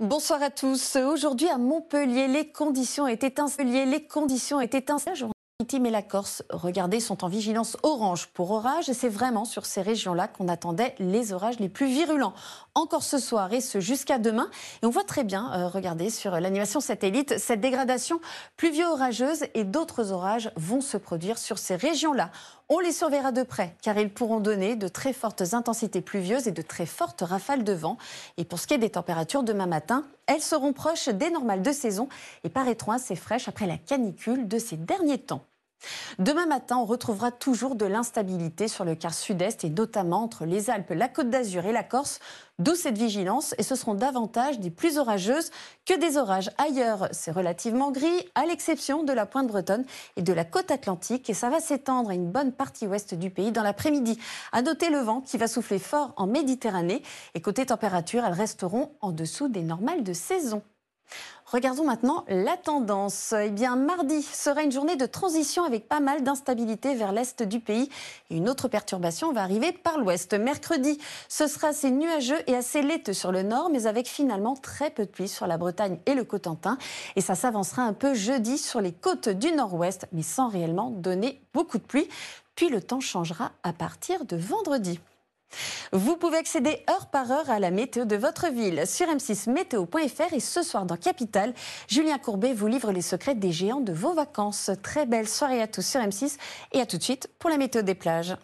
Bonsoir à tous. Aujourd'hui à Montpellier, les conditions étaient un Les conditions étaient et la Corse, regardez, sont en vigilance orange pour orage et c'est vraiment sur ces régions-là qu'on attendait les orages les plus virulents. Encore ce soir et ce jusqu'à demain. Et on voit très bien, euh, regardez sur l'animation satellite, cette dégradation pluvio-orageuse et d'autres orages vont se produire sur ces régions-là. On les surveillera de près car ils pourront donner de très fortes intensités pluvieuses et de très fortes rafales de vent. Et pour ce qui est des températures demain matin, elles seront proches des normales de saison et paraîtront assez fraîches après la canicule de ces derniers temps. Demain matin, on retrouvera toujours de l'instabilité sur le quart sud-est et notamment entre les Alpes, la Côte d'Azur et la Corse, d'où cette vigilance et ce seront davantage des plus orageuses que des orages. Ailleurs, c'est relativement gris, à l'exception de la pointe bretonne et de la côte atlantique et ça va s'étendre à une bonne partie ouest du pays dans l'après-midi. À noter le vent qui va souffler fort en Méditerranée et côté température, elles resteront en dessous des normales de saison. Regardons maintenant la tendance. Eh bien, mardi sera une journée de transition avec pas mal d'instabilité vers l'est du pays. une autre perturbation va arriver par l'ouest. Mercredi, ce sera assez nuageux et assez laiteux sur le nord, mais avec finalement très peu de pluie sur la Bretagne et le Cotentin. Et ça s'avancera un peu jeudi sur les côtes du nord-ouest, mais sans réellement donner beaucoup de pluie. Puis le temps changera à partir de vendredi. Vous pouvez accéder heure par heure à la météo de votre ville sur m6météo.fr et ce soir dans Capital, Julien Courbet vous livre les secrets des géants de vos vacances. Très belle soirée à tous sur M6 et à tout de suite pour la météo des plages.